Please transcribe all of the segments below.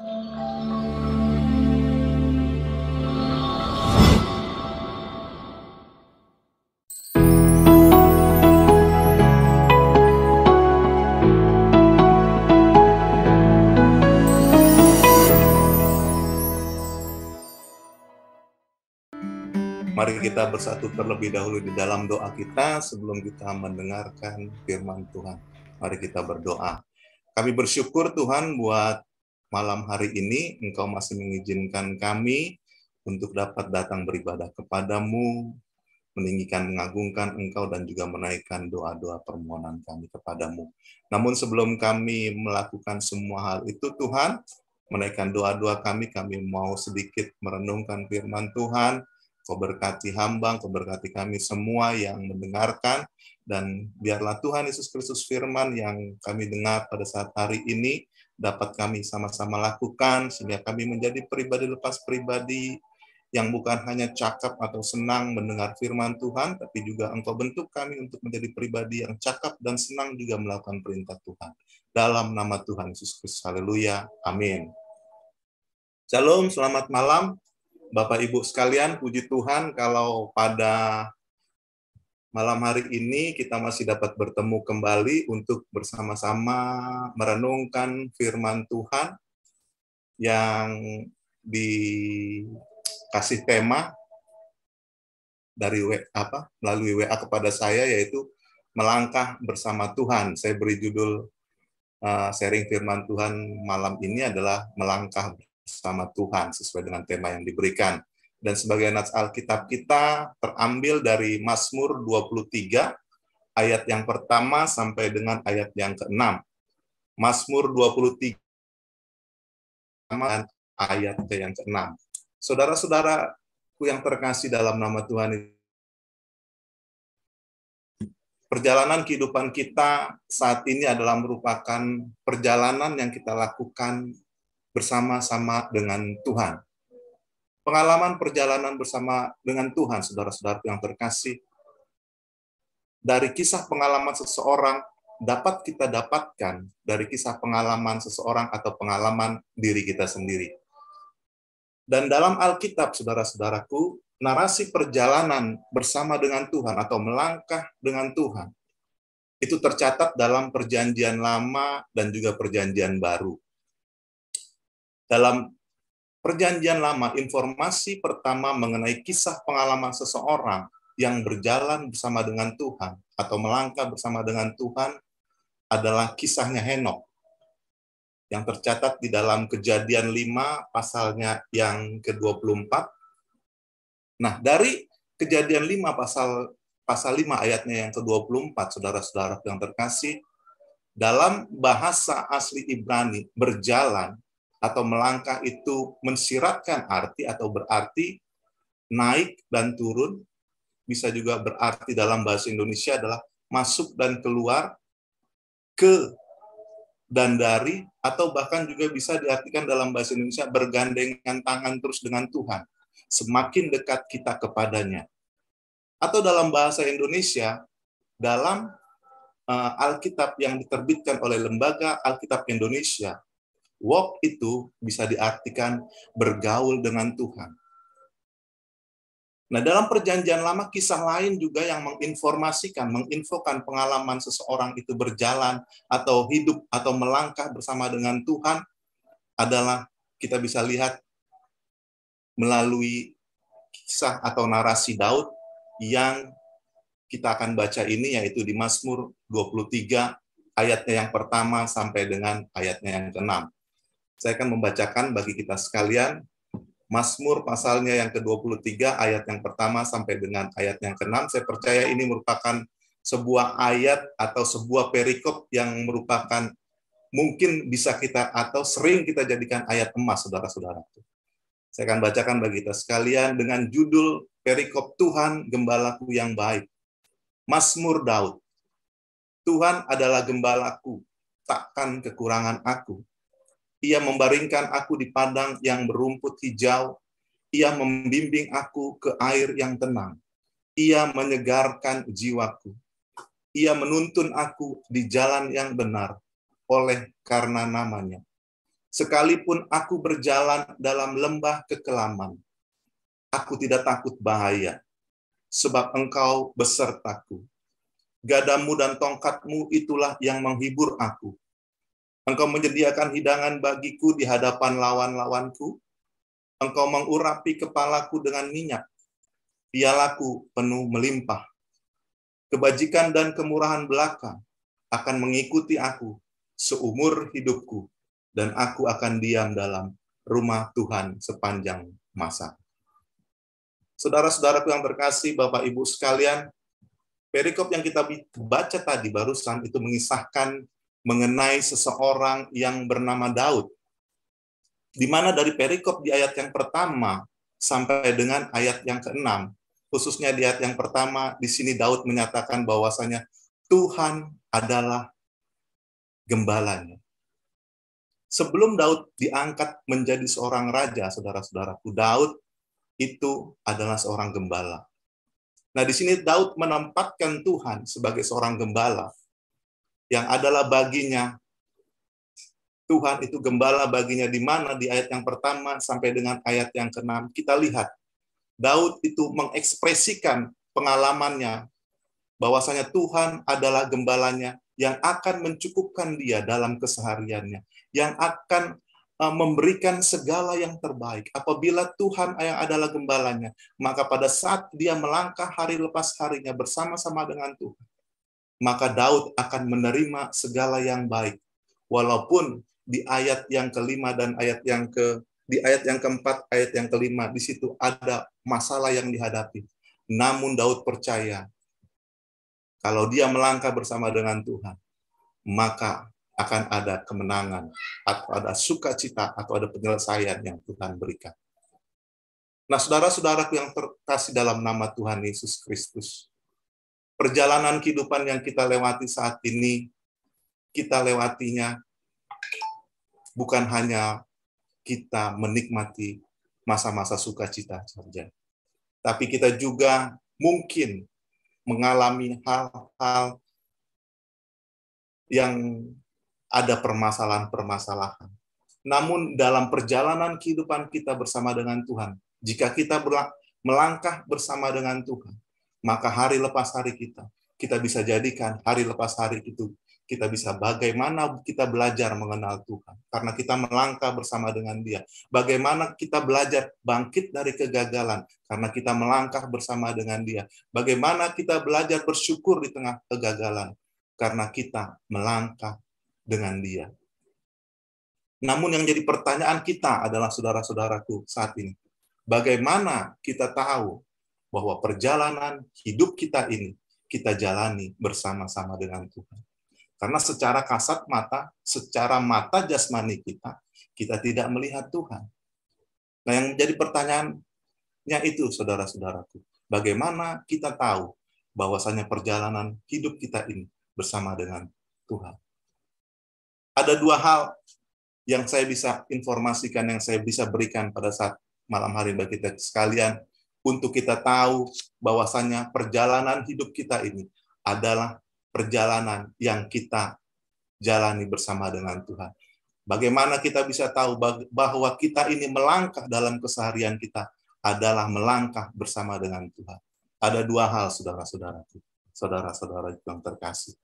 Mari kita bersatu terlebih dahulu di dalam doa kita sebelum kita mendengarkan firman Tuhan. Mari kita berdoa. Kami bersyukur Tuhan buat malam hari ini Engkau masih mengizinkan kami untuk dapat datang beribadah kepadamu, meninggikan, mengagungkan Engkau, dan juga menaikkan doa-doa permohonan kami kepadamu. Namun sebelum kami melakukan semua hal itu, Tuhan, menaikkan doa-doa kami, kami mau sedikit merenungkan firman Tuhan, Kau berkati hamba, Kau berkati kami semua yang mendengarkan, dan biarlah Tuhan Yesus Kristus firman yang kami dengar pada saat hari ini, dapat kami sama-sama lakukan sehingga kami menjadi pribadi lepas pribadi yang bukan hanya cakap atau senang mendengar firman Tuhan, tapi juga engkau bentuk kami untuk menjadi pribadi yang cakap dan senang juga melakukan perintah Tuhan. Dalam nama Tuhan Yesus Kristus, haleluya, amin. Salam selamat malam. Bapak Ibu sekalian, puji Tuhan kalau pada Malam hari ini kita masih dapat bertemu kembali untuk bersama-sama merenungkan firman Tuhan yang dikasih tema dari apa melalui WA kepada saya yaitu melangkah bersama Tuhan. Saya beri judul eh, sharing firman Tuhan malam ini adalah melangkah bersama Tuhan sesuai dengan tema yang diberikan dan sebagai nats Alkitab kita terambil dari Mazmur 23 ayat yang pertama sampai dengan ayat yang ke-6. Mazmur 23 dan ayat ke yang ke-6. Saudara-saudaraku yang terkasih dalam nama Tuhan Perjalanan kehidupan kita saat ini adalah merupakan perjalanan yang kita lakukan bersama-sama dengan Tuhan pengalaman perjalanan bersama dengan Tuhan, saudara-saudara yang terkasih, dari kisah pengalaman seseorang dapat kita dapatkan dari kisah pengalaman seseorang atau pengalaman diri kita sendiri. Dan dalam Alkitab, saudara-saudaraku, narasi perjalanan bersama dengan Tuhan atau melangkah dengan Tuhan itu tercatat dalam Perjanjian Lama dan juga Perjanjian Baru. Dalam Perjanjian Lama, informasi pertama mengenai kisah pengalaman seseorang yang berjalan bersama dengan Tuhan atau melangkah bersama dengan Tuhan adalah kisahnya Henok yang tercatat di dalam kejadian 5 pasalnya yang ke-24. Nah, dari kejadian 5 pasal pasal 5 ayatnya yang ke-24, saudara-saudara yang terkasih, dalam bahasa asli Ibrani berjalan atau melangkah itu mensiratkan arti atau berarti naik dan turun bisa juga berarti dalam bahasa Indonesia adalah masuk dan keluar ke dan dari atau bahkan juga bisa diartikan dalam bahasa Indonesia bergandengan tangan terus dengan Tuhan semakin dekat kita kepadanya atau dalam bahasa Indonesia dalam eh, Alkitab yang diterbitkan oleh lembaga Alkitab Indonesia Walk itu bisa diartikan bergaul dengan Tuhan. Nah, dalam perjanjian lama kisah lain juga yang menginformasikan, menginfokan pengalaman seseorang itu berjalan atau hidup atau melangkah bersama dengan Tuhan adalah kita bisa lihat melalui kisah atau narasi Daud yang kita akan baca ini yaitu di Mazmur 23 ayatnya yang pertama sampai dengan ayatnya yang keenam saya akan membacakan bagi kita sekalian Mazmur pasalnya yang ke-23 ayat yang pertama sampai dengan ayat yang ke-6. Saya percaya ini merupakan sebuah ayat atau sebuah perikop yang merupakan mungkin bisa kita atau sering kita jadikan ayat emas saudara-saudara. Saya akan bacakan bagi kita sekalian dengan judul perikop Tuhan gembalaku yang baik. Mazmur Daud. Tuhan adalah gembalaku, takkan kekurangan aku. Ia membaringkan aku di padang yang berumput hijau. Ia membimbing aku ke air yang tenang. Ia menyegarkan jiwaku. Ia menuntun aku di jalan yang benar oleh karena namanya. Sekalipun aku berjalan dalam lembah kekelaman, aku tidak takut bahaya, sebab engkau besertaku. Gadamu dan tongkatmu itulah yang menghibur aku. Engkau menyediakan hidangan bagiku di hadapan lawan-lawanku. Engkau mengurapi kepalaku dengan minyak. Pialaku penuh melimpah. Kebajikan dan kemurahan belaka akan mengikuti aku seumur hidupku, dan aku akan diam dalam rumah Tuhan sepanjang masa. Saudara-saudaraku yang terkasih, Bapak Ibu sekalian, perikop yang kita baca tadi barusan itu mengisahkan mengenai seseorang yang bernama Daud. Di mana dari perikop di ayat yang pertama sampai dengan ayat yang keenam, khususnya di ayat yang pertama, di sini Daud menyatakan bahwasanya Tuhan adalah gembalanya. Sebelum Daud diangkat menjadi seorang raja, saudara-saudaraku, Daud itu adalah seorang gembala. Nah, di sini Daud menempatkan Tuhan sebagai seorang gembala yang adalah baginya. Tuhan itu gembala baginya di mana di ayat yang pertama sampai dengan ayat yang keenam kita lihat Daud itu mengekspresikan pengalamannya bahwasanya Tuhan adalah gembalanya yang akan mencukupkan dia dalam kesehariannya, yang akan eh, memberikan segala yang terbaik. Apabila Tuhan yang adalah gembalanya, maka pada saat dia melangkah hari lepas harinya bersama-sama dengan Tuhan, maka Daud akan menerima segala yang baik. Walaupun di ayat yang kelima dan ayat yang ke di ayat yang keempat, ayat yang kelima, di situ ada masalah yang dihadapi. Namun Daud percaya kalau dia melangkah bersama dengan Tuhan, maka akan ada kemenangan atau ada sukacita atau ada penyelesaian yang Tuhan berikan. Nah, saudara-saudaraku yang terkasih dalam nama Tuhan Yesus Kristus, perjalanan kehidupan yang kita lewati saat ini, kita lewatinya bukan hanya kita menikmati masa-masa sukacita saja, tapi kita juga mungkin mengalami hal-hal yang ada permasalahan-permasalahan. Namun dalam perjalanan kehidupan kita bersama dengan Tuhan, jika kita melangkah bersama dengan Tuhan, maka hari lepas hari kita, kita bisa jadikan hari lepas hari itu kita bisa bagaimana kita belajar mengenal Tuhan karena kita melangkah bersama dengan Dia. Bagaimana kita belajar bangkit dari kegagalan karena kita melangkah bersama dengan Dia. Bagaimana kita belajar bersyukur di tengah kegagalan karena kita melangkah dengan Dia. Namun yang jadi pertanyaan kita adalah saudara-saudaraku saat ini. Bagaimana kita tahu bahwa perjalanan hidup kita ini kita jalani bersama-sama dengan Tuhan. Karena secara kasat mata, secara mata jasmani kita, kita tidak melihat Tuhan. Nah, yang menjadi pertanyaannya itu, saudara-saudaraku, bagaimana kita tahu bahwasanya perjalanan hidup kita ini bersama dengan Tuhan? Ada dua hal yang saya bisa informasikan, yang saya bisa berikan pada saat malam hari bagi kita sekalian untuk kita tahu bahwasanya perjalanan hidup kita ini adalah perjalanan yang kita jalani bersama dengan Tuhan. Bagaimana kita bisa tahu bahwa kita ini melangkah dalam keseharian kita adalah melangkah bersama dengan Tuhan. Ada dua hal, saudara-saudaraku, saudara-saudara yang terkasih.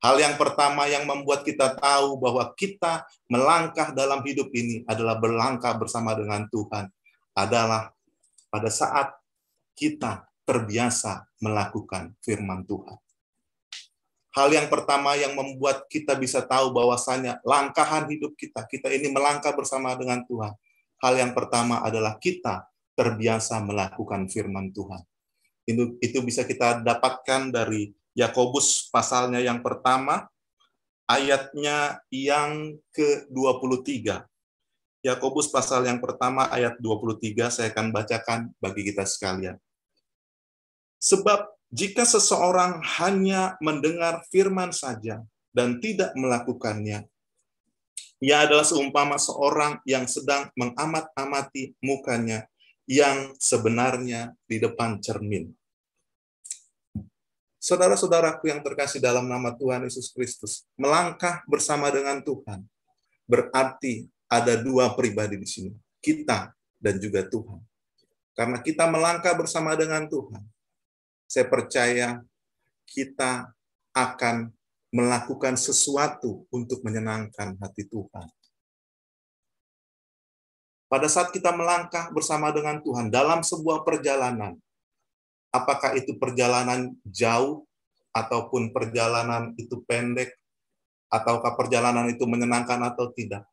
Hal yang pertama yang membuat kita tahu bahwa kita melangkah dalam hidup ini adalah berlangkah bersama dengan Tuhan, adalah pada saat kita terbiasa melakukan firman Tuhan. Hal yang pertama yang membuat kita bisa tahu bahwasanya langkahan hidup kita, kita ini melangkah bersama dengan Tuhan. Hal yang pertama adalah kita terbiasa melakukan firman Tuhan. Itu, itu bisa kita dapatkan dari Yakobus pasalnya yang pertama, ayatnya yang ke-23 Yakobus pasal yang pertama ayat 23 saya akan bacakan bagi kita sekalian. Sebab jika seseorang hanya mendengar firman saja dan tidak melakukannya, ia adalah seumpama seorang yang sedang mengamat-amati mukanya yang sebenarnya di depan cermin. Saudara-saudaraku yang terkasih dalam nama Tuhan Yesus Kristus, melangkah bersama dengan Tuhan berarti ada dua pribadi di sini, kita dan juga Tuhan. Karena kita melangkah bersama dengan Tuhan, saya percaya kita akan melakukan sesuatu untuk menyenangkan hati Tuhan. Pada saat kita melangkah bersama dengan Tuhan dalam sebuah perjalanan, apakah itu perjalanan jauh ataupun perjalanan itu pendek, ataukah perjalanan itu menyenangkan atau tidak,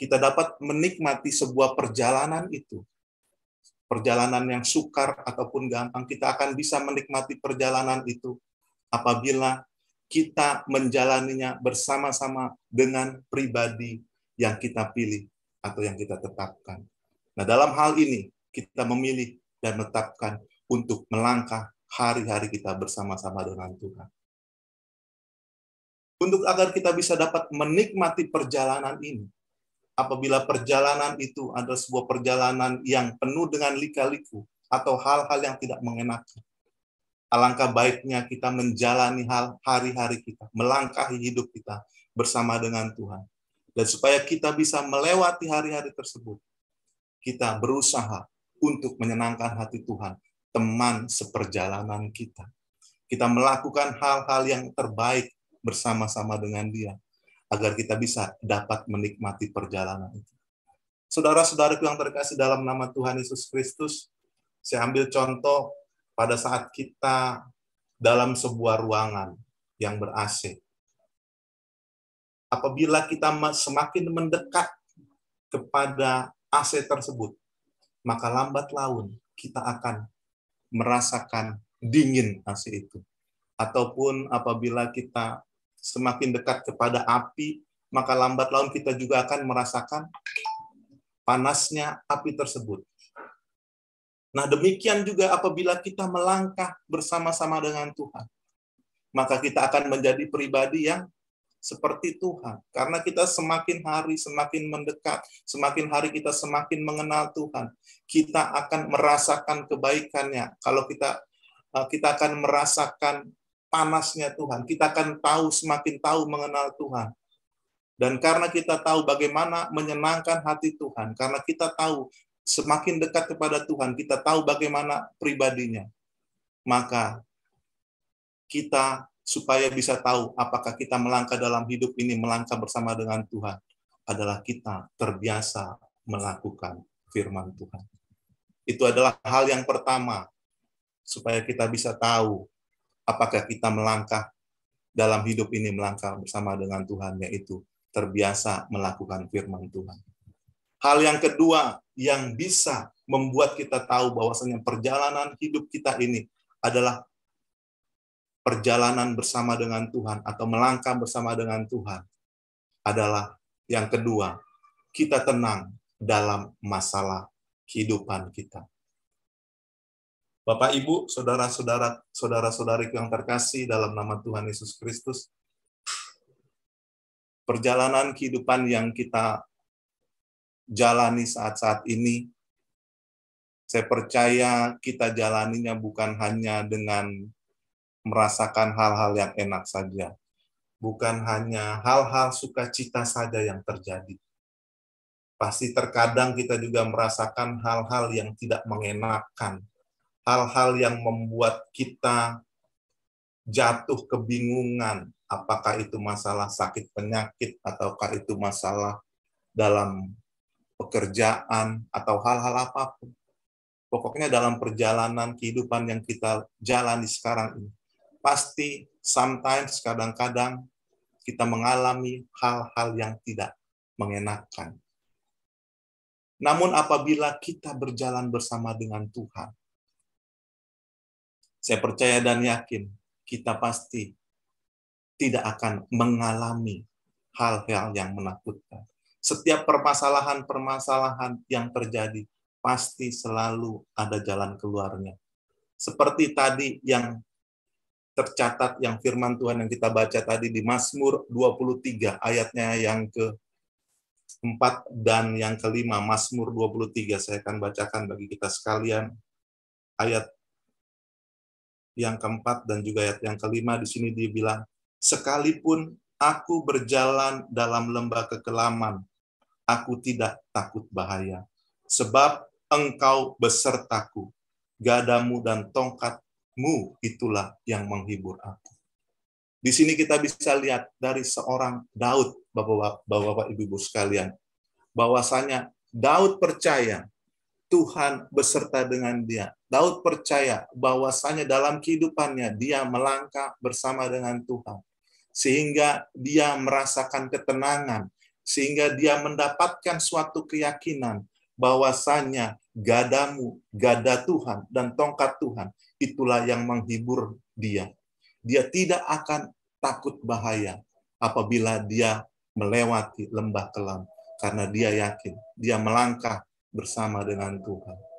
kita dapat menikmati sebuah perjalanan itu. Perjalanan yang sukar ataupun gampang, kita akan bisa menikmati perjalanan itu apabila kita menjalaninya bersama-sama dengan pribadi yang kita pilih atau yang kita tetapkan. Nah, dalam hal ini kita memilih dan menetapkan untuk melangkah hari-hari kita bersama-sama dengan Tuhan. Untuk agar kita bisa dapat menikmati perjalanan ini, apabila perjalanan itu adalah sebuah perjalanan yang penuh dengan lika-liku atau hal-hal yang tidak mengenakan. Alangkah baiknya kita menjalani hal hari-hari kita, melangkahi hidup kita bersama dengan Tuhan. Dan supaya kita bisa melewati hari-hari tersebut, kita berusaha untuk menyenangkan hati Tuhan, teman seperjalanan kita. Kita melakukan hal-hal yang terbaik bersama-sama dengan Dia agar kita bisa dapat menikmati perjalanan itu. Saudara-saudaraku yang terkasih dalam nama Tuhan Yesus Kristus, saya ambil contoh pada saat kita dalam sebuah ruangan yang ber-AC. Apabila kita semakin mendekat kepada AC tersebut, maka lambat laun kita akan merasakan dingin AC itu. Ataupun apabila kita semakin dekat kepada api, maka lambat laun kita juga akan merasakan panasnya api tersebut. Nah, demikian juga apabila kita melangkah bersama-sama dengan Tuhan, maka kita akan menjadi pribadi yang seperti Tuhan. Karena kita semakin hari semakin mendekat, semakin hari kita semakin mengenal Tuhan, kita akan merasakan kebaikannya. Kalau kita eh, kita akan merasakan panasnya Tuhan. Kita akan tahu semakin tahu mengenal Tuhan. Dan karena kita tahu bagaimana menyenangkan hati Tuhan, karena kita tahu semakin dekat kepada Tuhan, kita tahu bagaimana pribadinya. Maka kita supaya bisa tahu apakah kita melangkah dalam hidup ini melangkah bersama dengan Tuhan adalah kita terbiasa melakukan firman Tuhan. Itu adalah hal yang pertama supaya kita bisa tahu apakah kita melangkah dalam hidup ini melangkah bersama dengan Tuhan, yaitu terbiasa melakukan firman Tuhan. Hal yang kedua yang bisa membuat kita tahu bahwasanya perjalanan hidup kita ini adalah perjalanan bersama dengan Tuhan atau melangkah bersama dengan Tuhan adalah yang kedua, kita tenang dalam masalah kehidupan kita. Bapak, Ibu, saudara-saudara, saudara saudari yang terkasih dalam nama Tuhan Yesus Kristus, perjalanan kehidupan yang kita jalani saat-saat ini, saya percaya kita jalaninya bukan hanya dengan merasakan hal-hal yang enak saja, bukan hanya hal-hal sukacita saja yang terjadi. Pasti terkadang kita juga merasakan hal-hal yang tidak mengenakan, hal-hal yang membuat kita jatuh kebingungan apakah itu masalah sakit penyakit ataukah itu masalah dalam pekerjaan atau hal-hal apapun. Pokoknya dalam perjalanan kehidupan yang kita jalani sekarang ini, pasti sometimes kadang-kadang kita mengalami hal-hal yang tidak mengenakan. Namun apabila kita berjalan bersama dengan Tuhan, saya percaya dan yakin kita pasti tidak akan mengalami hal-hal yang menakutkan. Setiap permasalahan-permasalahan yang terjadi pasti selalu ada jalan keluarnya. Seperti tadi yang tercatat yang firman Tuhan yang kita baca tadi di Mazmur 23 ayatnya yang ke 4 dan yang kelima Mazmur 23 saya akan bacakan bagi kita sekalian ayat yang keempat dan juga ayat yang kelima di sini dia bilang sekalipun aku berjalan dalam lembah kekelaman aku tidak takut bahaya sebab engkau besertaku gadamu dan tongkatmu itulah yang menghibur aku di sini kita bisa lihat dari seorang Daud Bapak-bapak Ibu-ibu sekalian bahwasanya Daud percaya Tuhan beserta dengan dia Daud percaya bahwasanya dalam kehidupannya dia melangkah bersama dengan Tuhan. Sehingga dia merasakan ketenangan, sehingga dia mendapatkan suatu keyakinan bahwasanya gadamu, gada Tuhan dan tongkat Tuhan itulah yang menghibur dia. Dia tidak akan takut bahaya apabila dia melewati lembah kelam karena dia yakin dia melangkah bersama dengan Tuhan.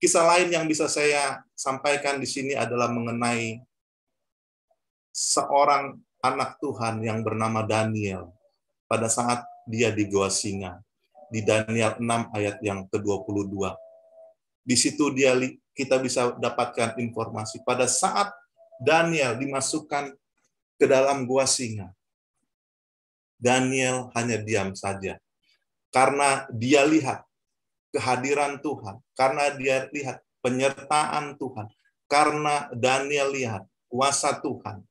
Kisah lain yang bisa saya sampaikan di sini adalah mengenai seorang anak Tuhan yang bernama Daniel pada saat dia di Goa Singa di Daniel 6 ayat yang ke-22. Di situ dia kita bisa dapatkan informasi pada saat Daniel dimasukkan ke dalam gua singa. Daniel hanya diam saja karena dia lihat kehadiran Tuhan, karena dia lihat penyertaan Tuhan, karena Daniel lihat kuasa Tuhan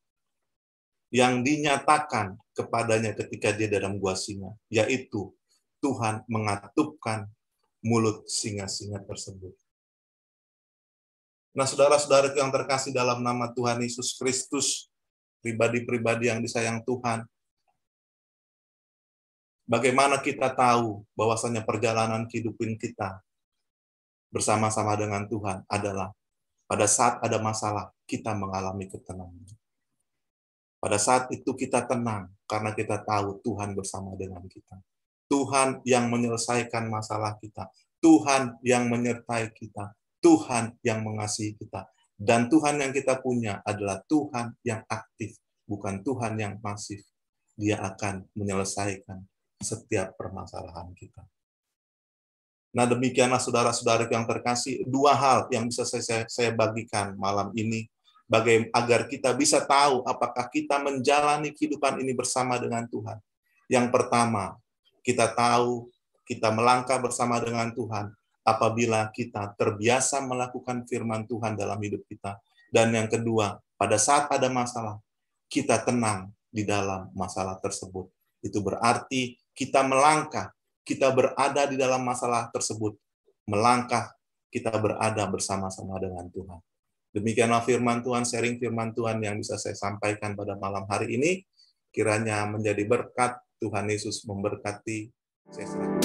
yang dinyatakan kepadanya ketika dia dalam gua singa, yaitu Tuhan mengatupkan mulut singa-singa tersebut. Nah, saudara-saudara yang terkasih dalam nama Tuhan Yesus Kristus, pribadi-pribadi yang disayang Tuhan, Bagaimana kita tahu bahwasanya perjalanan kehidupan kita bersama-sama dengan Tuhan adalah pada saat ada masalah kita mengalami ketenangan. Pada saat itu kita tenang karena kita tahu Tuhan bersama dengan kita. Tuhan yang menyelesaikan masalah kita, Tuhan yang menyertai kita, Tuhan yang mengasihi kita. Dan Tuhan yang kita punya adalah Tuhan yang aktif, bukan Tuhan yang pasif. Dia akan menyelesaikan setiap permasalahan kita. Nah demikianlah saudara-saudara yang terkasih, dua hal yang bisa saya, saya bagikan malam ini bagai, agar kita bisa tahu apakah kita menjalani kehidupan ini bersama dengan Tuhan. Yang pertama, kita tahu kita melangkah bersama dengan Tuhan apabila kita terbiasa melakukan firman Tuhan dalam hidup kita. Dan yang kedua, pada saat ada masalah, kita tenang di dalam masalah tersebut. Itu berarti kita melangkah, kita berada di dalam masalah tersebut. Melangkah, kita berada bersama-sama dengan Tuhan. Demikianlah firman Tuhan, sharing firman Tuhan yang bisa saya sampaikan pada malam hari ini. Kiranya menjadi berkat, Tuhan Yesus memberkati. Saya serahkan.